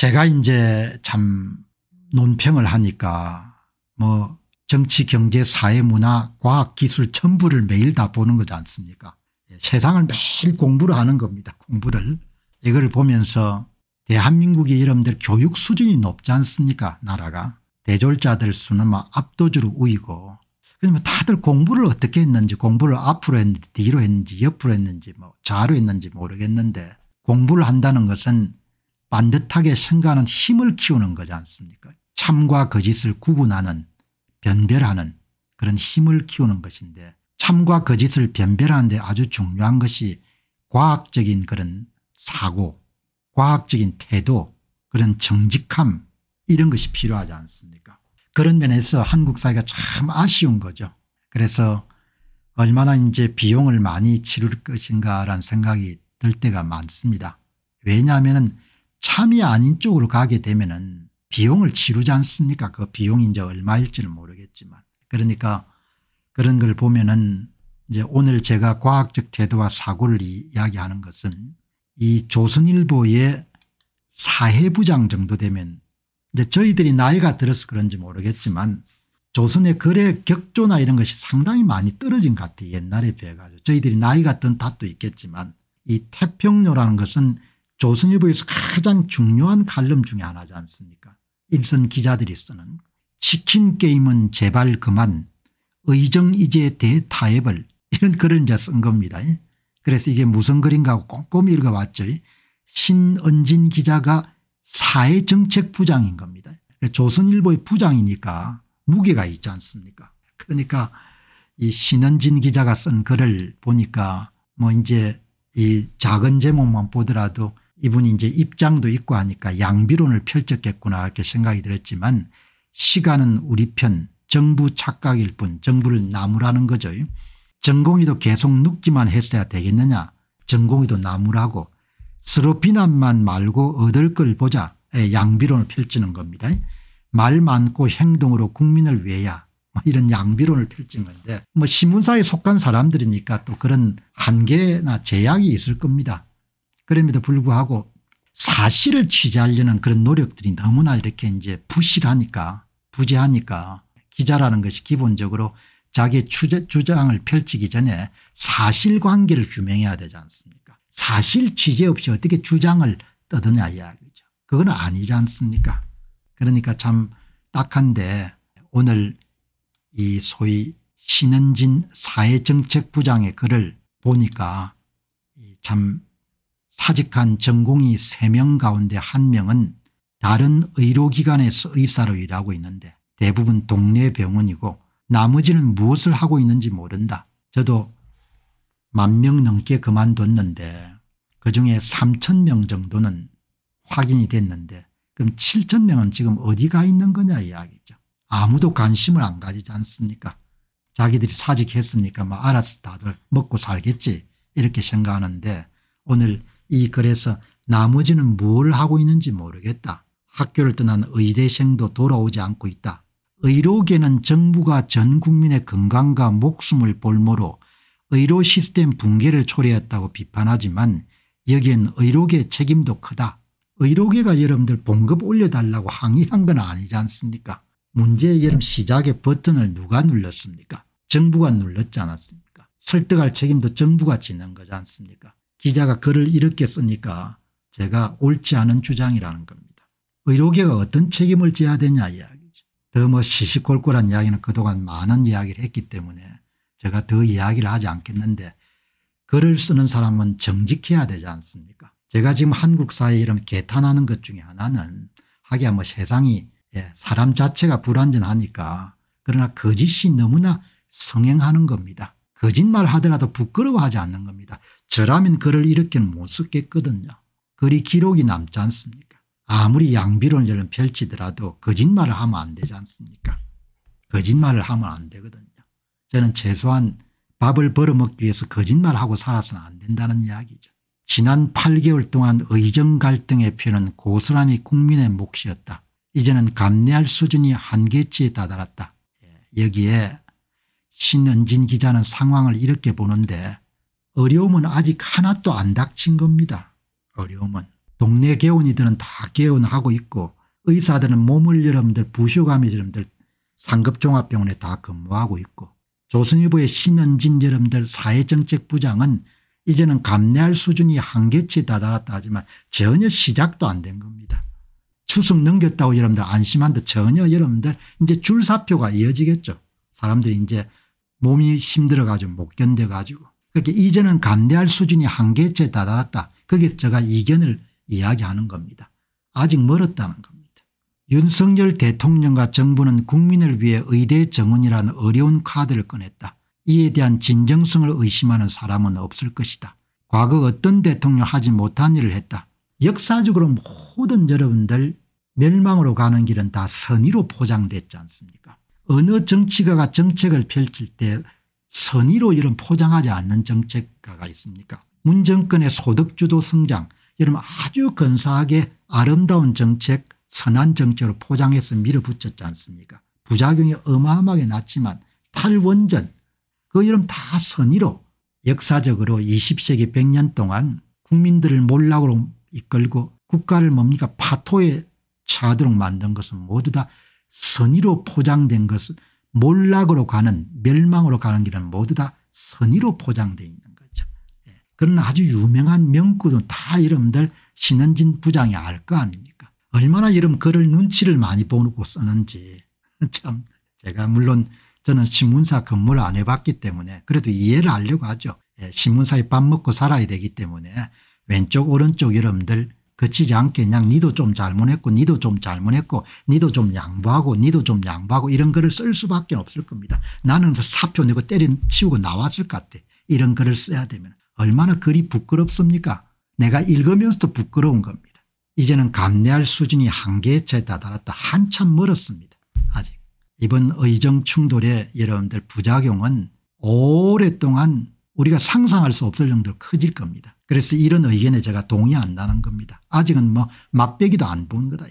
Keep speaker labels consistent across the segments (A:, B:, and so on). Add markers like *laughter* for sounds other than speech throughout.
A: 제가 이제 참 논평을 하니까 뭐 정치 경제 사회 문화 과학 기술 전부를 매일 다 보는 거지 않습니까 예, 세상을 매일 공부를 하는 겁니다 공부를 이걸 보면서 대한민국의여러분들 교육 수준이 높지 않습니까 나라가 대졸자들 수는 막 압도적으로 우이고 그러면 뭐 다들 공부를 어떻게 했는지 공부를 앞으로 했는지 뒤로 했는지 옆으로 했는지 뭐 좌로 했는지 모르겠는데 공부를 한다는 것은 반듯하게 생각하는 힘을 키우는 거지 않습니까 참과 거짓을 구분하는 변별하는 그런 힘을 키우는 것인데 참과 거짓을 변별하는데 아주 중요한 것이 과학적인 그런 사고 과학적인 태도 그런 정직함 이런 것이 필요하지 않습니까 그런 면에서 한국 사회가 참 아쉬운 거죠. 그래서 얼마나 이제 비용을 많이 치를 것인가라는 생각이 들 때가 많습니다. 왜냐하면 참이 아닌 쪽으로 가게 되면은 비용을 치르지 않습니까? 그 비용이 이제 얼마일지는 모르겠지만 그러니까 그런 걸 보면은 이제 오늘 제가 과학적 태도와 사고를 이야기하는 것은 이 조선일보의 사회부장 정도 되면 이제 저희들이 나이가 들어서 그런지 모르겠지만 조선의 거래 격조나 이런 것이 상당히 많이 떨어진 것 같아요. 옛날에 비해 가지고 저희들이 나이가 든 탓도 있겠지만 이 태평로라는 것은 조선일보에서 가장 중요한 칼럼 중에 하나지 않습니까 일선 기자들이 쓰는 치킨 게임은 제발 그만 의정이제 대타협을 이런 글을 이제 쓴 겁니다. 그래서 이게 무슨 글인가 하고 꼼꼼히 읽어봤죠. 신은진 기자가 사회정책부장인 겁니다. 조선일보의 부장이니까 무게가 있지 않습니까 그러니까 이 신은진 기자가 쓴 글을 보니까 뭐 이제 이 작은 제목만 보더라도 이분이 이제 입장도 있고 하니까 양비론을 펼쳤겠구나 이렇게 생각이 들었지만 시간은 우리 편 정부 착각일 뿐 정부를 나무라는 거죠. 전공의도 계속 눕기만 했어야 되겠느냐 전공의도 나무라고 서로 비난만 말고 얻을 걸 보자 예, 양비론을 펼치는 겁니다. 말 많고 행동으로 국민을 위해야 뭐 이런 양비론을 펼친 건데 뭐 신문사에 속한 사람들이니까 또 그런 한계나 제약이 있을 겁니다. 그럼에도 불구하고 사실을 취재하려는 그런 노력들이 너무나 이렇게 이제 부실하니까 부재하니까 기자라는 것이 기본적으로 자기 의 주장을 펼치기 전에 사실관계를 규명해야 되지 않습니까 사실 취재 없이 어떻게 주장을 떠드냐 이야기죠. 그건 아니지 않습니까 그러니까 참 딱한데 오늘 이 소위 신은진 사회정책부장의 글을 보니까 참 사직한전공이 3명 가운데 1명은 다른 의료기관에서 의사로 일하고 있는데 대부분 동네 병원이고 나머지는 무엇을 하고 있는지 모른다. 저도 만 명 넘게 그만뒀는데 그중에 3천 명 정도는 확인이 됐는데 그럼 7천 명은 지금 어디가 있는 거냐 이야기죠. 아무도 관심을 안 가지지 않습니까 자기들이 사직했으니까 뭐 알아서 다들 먹고 살겠지 이렇게 생각하는데 오늘 이 글에서 나머지는 뭘 하고 있는지 모르겠다. 학교를 떠난 의대생도 돌아오지 않고 있다. 의료계는 정부가 전 국민의 건강과 목숨을 볼모로 의료 시스템 붕괴를 초래했다고 비판하지만 여기엔 의료계 책임도 크다. 의료계가 여러분들 봉급 올려달라고 항의한 건 아니지 않습니까 문제의 여름 시작의 버튼을 누가 눌렀습니까 정부가 눌렀지 않았습니까 설득할 책임도 정부가 지는 거지 않습니까 기자가 글을 이렇게 쓰니까 제가 옳지 않은 주장이라는 겁니다. 의료계가 어떤 책임을 져야 되냐 이야기죠. 더 뭐 시시콜콜한 이야기는 그동안 많은 이야기를 했기 때문에 제가 더 이야기를 하지 않겠는데 글을 쓰는 사람은 정직해야 되지 않습니까 제가 지금 한국 사회에 이런 개탄하는 것 중에 하나는 하기야 뭐 세상이 예, 사람 자체가 불완전하니까 그러나 거짓이 너무나 성행하는 겁니다. 거짓말 하더라도 부끄러워하지 않는 겁니다. 저라면 글을 이렇게는 못 썼겠거든요. 글이 기록이 남지 않습니까 아무리 양비론을 펼치더라도 거짓말을 하면 안 되지 않습니까 거짓말을 하면 안 되거든요. 저는 최소한 밥을 벌어먹기 위해서 거짓말하고 살아서는 안 된다는 이야기죠. 지난 8개월 동안 의정 갈등의 표는 고스란히 국민의 몫이었다. 이제는 감내할 수준이 한계치에 다다랐다. 예, 여기에 신은진 기자는 상황을 이렇게 보는데 어려움은 아직 하나도 안 닥친 겁니다. 어려움은. 동네 개원이들은 다 개원하고 있고 의사들은 몸을 여러분들 부쇼감이 여러분들 상급종합병원에 다 근무하고 있고 조선일보의 신현진 여러분들 사회정책부장은 이제는 감내할 수준이 한계치에 다다랐다 하지만 전혀 시작도 안 된 겁니다. 추석 넘겼다고 여러분들 안심한데 전혀 여러분들 이제 줄사표가 이어지겠죠. 사람들이 이제 몸이 힘들어가지고 못 견뎌가지고 그렇게 이제는 감내할 수준이 한계에 다다랐다. 거기서 제가 이견을 이야기하는 겁니다. 아직 멀었다는 겁니다. 윤석열 대통령과 정부는 국민을 위해 의대 정원이라는 어려운 카드를 꺼냈다. 이에 대한 진정성을 의심하는 사람은 없을 것이다. 과거 어떤 대통령 하지 못한 일을 했다. 역사적으로 모든 여러분들 멸망으로 가는 길은 다 선의로 포장됐지 않습니까 어느 정치가가 정책을 펼칠 때 선의로 이런 포장하지 않는 정책가가 있습니까 문정권의 소득주도 성장 이런 아주 근사하게 아름다운 정책 선한 정책으로 포장해서 밀어붙였지 않습니까 부작용이 어마어마하게 났지만 탈원전 그 이름 다 선의로 역사적으로 20세기 100년 동안 국민들을 몰락으로 이끌고 국가를 뭡니까 파토에 처하도록 만든 것은 모두 다 선의로 포장된 것은 몰락으로 가는 멸망으로 가는 길은 모두 다 선의로 포장되어 있는 거죠. 예. 그러나 아주 유명한 명구도 다 이름들 신은진 부장이 알 거 아닙니까 얼마나 이름 글을 눈치를 많이 보고 쓰는지 *laughs* 참 제가 물론 저는 신문사 근무를 안 해봤기 때문에 그래도 이해를 하려고 하죠. 예. 신문사에 밥 먹고 살아야 되기 때문에 왼쪽 오른쪽 이름들 그치지 않게 그냥 니도 좀 잘못했고 니도 좀 잘못했고 니도 좀 양보하고 니도 좀 양보하고 이런 글을 쓸 수밖에 없을 겁니다. 나는 사표 내고 때려치우고 나왔을 것 같아. 이런 글을 써야 되면 얼마나 글이 부끄럽습니까 내가 읽으면서도 부끄러운 겁니다. 이제는 감내할 수준이 한계에 다다랐다. 한참 멀었습니다. 아직. 이번 의정 충돌의 여러분들 부작용은 오랫동안 우리가 상상할 수 없을 정도로 커질 겁니다. 그래서 이런 의견에 제가 동의 한다는 겁니다. 아직은 뭐 맛배기도 안 본 거다.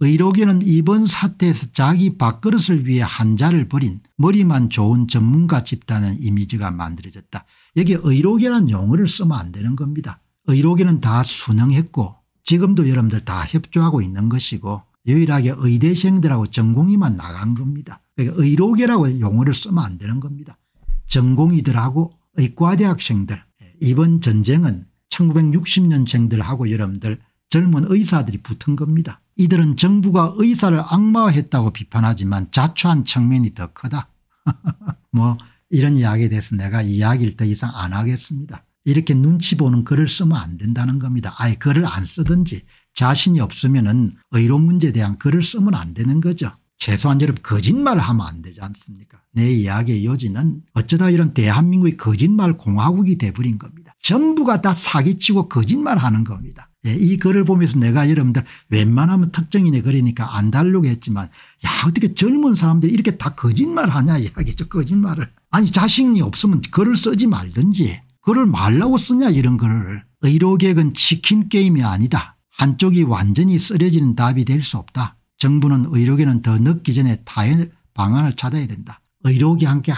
A: 의료계는 이번 사태에서 자기 밥그릇을 위해 한자를 버린 머리만 좋은 전문가 집단의 이미지가 만들어졌다. 여기 의료계는 용어를 쓰면 안 되는 겁니다. 의료계는 다 순응했고 지금도 여러분들 다 협조하고 있는 것이고 유일하게 의대생들하고 전공이만 나간 겁니다. 그러니까 의료계라고 용어를 쓰면 안 되는 겁니다. 전공이들하고 의과대학생들 이번 전쟁은 1960년생들하고 여러분들 젊은 의사들이 붙은 겁니다. 이들은 정부가 의사를 악마화했다고 비판하지만 자초한 측면이 더 크다. *laughs* 뭐 이런 이야기에 대해서 내가 이야기를 더 이상 안 하겠습니다. 이렇게 눈치 보는 글을 쓰면 안 된다는 겁니다. 아예 글을 안 쓰든지 자신이 없으면 은 의료 문제에 대한 글을 쓰면 안 되는 거죠. 최소한 여러분 거짓말을 하면 안 되지 않습니까 내 이야기의 요지는 어쩌다 이런 대한민국의 거짓말 공화국이 돼버린 겁니다. 전부가 다 사기치고 거짓말하는 겁니다. 예, 이 글을 보면서 내가 여러분들 웬만하면 특정인의 글이니까 안 달려고 했지만 야 어떻게 젊은 사람들이 이렇게 다 거짓말하냐 이야기죠 거짓말을. 아니 자신이 없으면 글을 쓰지 말든지 글을 말라고 쓰냐 이런 글을. 의료계획은 치킨게임이 아니다. 한쪽이 완전히 쓰려지는 답이 될 수 없다. 정부는 의료계는 더 늦기 전에 타의 방안을 찾아야 된다. 의료계 함께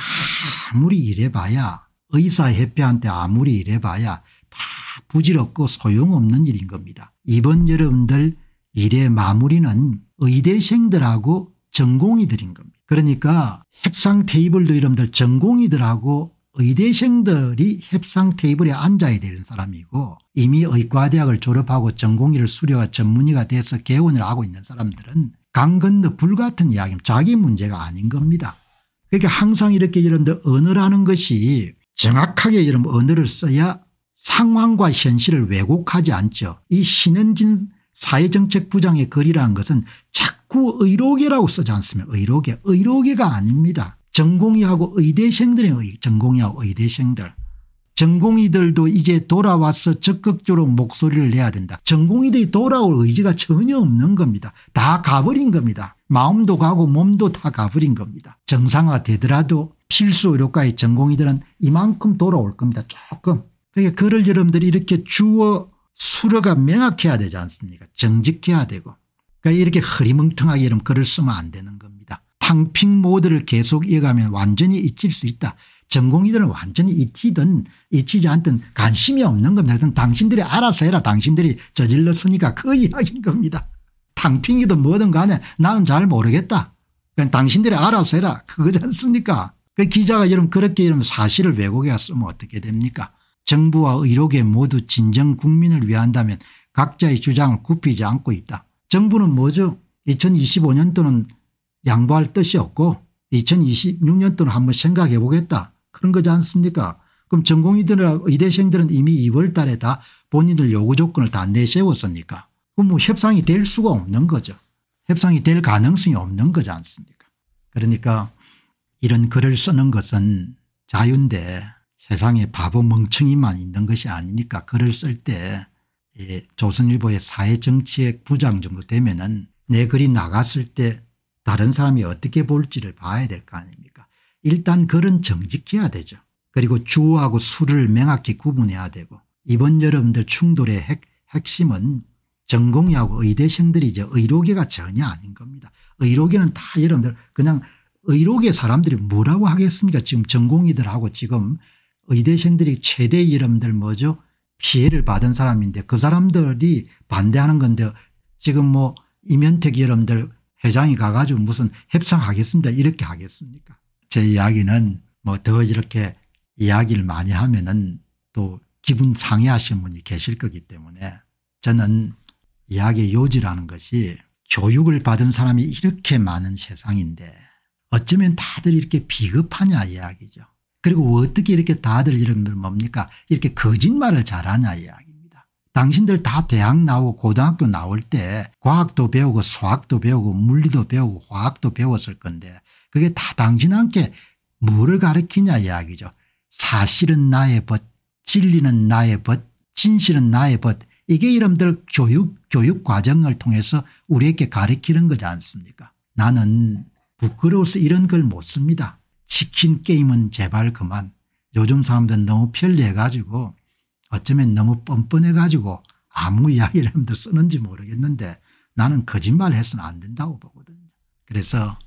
A: 아무리 일해봐야 의사협회한테 아무리 일해봐야 다 부질없고 소용없는 일인 겁니다. 이번 여러분들 일의 마무리는 의대생들하고 전공의들인 겁니다. 그러니까 협상 테이블도 여러분들 전공의들하고 의대생들이 협상 테이블에 앉아야 되는 사람이고 이미 의과대학을 졸업하고 전공의를 수료와 전문의가 돼서 개원을 하고 있는 사람들은 강 건너 불같은 이야기입 자기 문제가 아닌 겁니다. 그러니까 항상 이렇게 여러분들 언어라는 것이 정확하게 여러분 언어를 써야 상황과 현실을 왜곡하지 않죠. 이 신은진 사회정책부장의 글이라는 것은 자꾸 의료계라고 쓰지 않습니까 의료계 의료계가 아닙니다. 전공의하고 의대생들의 전공의하고 의대생들. 전공의들도 이제 돌아와서 적극적으로 목소리를 내야 된다. 전공의들이 돌아올 의지가 전혀 없는 겁니다. 다 가버린 겁니다. 마음도 가고 몸도 다 가버린 겁니다. 정상화되더라도 필수 의료과의 전공의들은 이만큼 돌아올 겁니다. 조금. 그러니까 그를 여러분들이 이렇게 주어 수려가 명확해야 되지 않습니까 정직해야 되고 그러니까 이렇게 허리멍텅하게 이러 글을 쓰면 안 되는 겁니다. 탕핑 모드를 계속 이어가면 완전히 잊힐 수 있다. 전공이들은 완전히 잊히든 잊히지 않든 관심이 없는 겁니다. 하여튼 당신들이 알아서 해라. 당신들이 저질렀으니까 그 이야기인 *laughs* 겁니다. 탕핑이든 뭐든 간에 나는 잘 모르겠다. 그냥 당신들이 알아서 해라. 그거지 않습니까? 그 기자가 여러분 그렇게 이러면 사실을 왜곡해 왔으면 어떻게 됩니까? 정부와 의료계 모두 진정 국민을 위한다면 각자의 주장을 굽히지 않고 있다. 정부는 뭐죠? 2025년도는 양보할 뜻이 없고 2026년 동는 한번 생각해 보겠다 그런 거지 않습니까 그럼 전공의들하고 의대생들은 이미 2월 달에 다 본인들 요구 조건을 다 내세웠으니까 그럼 뭐 협상이 될 수가 없는 거죠. 협상이 될 가능성이 없는 거지 않습니까 그러니까 이런 글을 쓰는 것은 자유인데 세상에 바보 멍청이만 있는 것이 아니니까 글을 쓸때 예, 조선일보의 사회정치의 부장 정도 되면 은내 글이 나갔을 때 다른 사람이 어떻게 볼지를 봐야 될 거 아닙니까 일단 글은 정직해야 되죠. 그리고 주어하고 수를 명확히 구분해야 되고 이번 여러분들 충돌의 핵, 핵심은 전공의하고 의대생들이 이제 의료계가 전혀 아닌 겁니다. 의료계는 다 여러분들 그냥 의료계 사람들이 뭐라고 하겠습니까 지금 전공의들하고 지금 의대생들이 최대 여러들 뭐죠 피해를 받은 사람인데 그 사람들이 반대하는 건데 지금 뭐 이면택 여러분들 회장이 가가지고 무슨 협상하겠습니다 이렇게 하겠습니까 제 이야기는 뭐 더 이렇게 이야기를 많이 하면은 또 기분 상해하시는 분이 계실 거기 때문에 저는 이야기의 요지라는 것이 교육을 받은 사람이 이렇게 많은 세상인데 어쩌면 다들 이렇게 비겁하냐 이야기죠. 그리고 어떻게 이렇게 다들 이런 걸 뭡니까 이렇게 거짓말을 잘하냐 이야기. 당신들 다 대학 나오고 고등학교 나올 때 과학도 배우고 수학도 배우고 물리도 배우고 화학도 배웠을 건데 그게 다 당신한테 뭐를 가르키냐 이야기죠. 사실은 나의 벗 진리는 나의 벗 진실은 나의 벗 이게 이름들 교육 교육 과정을 통해서 우리에게 가르키는 거지 않습니까 나는 부끄러워서 이런 걸 못 씁니다. 치킨 게임은 제발 그만 요즘 사람들은 너무 편리해 가지고 어쩌면 너무 뻔뻔해가지고 아무 이야기를 하면 쓰는지 모르겠는데 나는 거짓말 해서는 안 된다고 보거든요. 그래서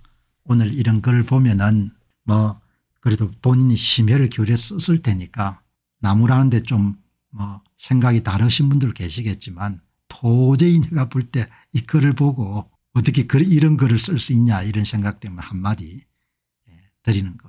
A: 오늘 이런 글을 보면은 뭐 그래도 본인이 심혈을 기울여 썼을 테니까 나무라는데 좀 뭐 생각이 다르신 분들 계시겠지만 도저히 내가 볼 때 이 글을 보고 어떻게 그 이런 글을 쓸 수 있냐 이런 생각 때문에 한마디 예, 드리는 거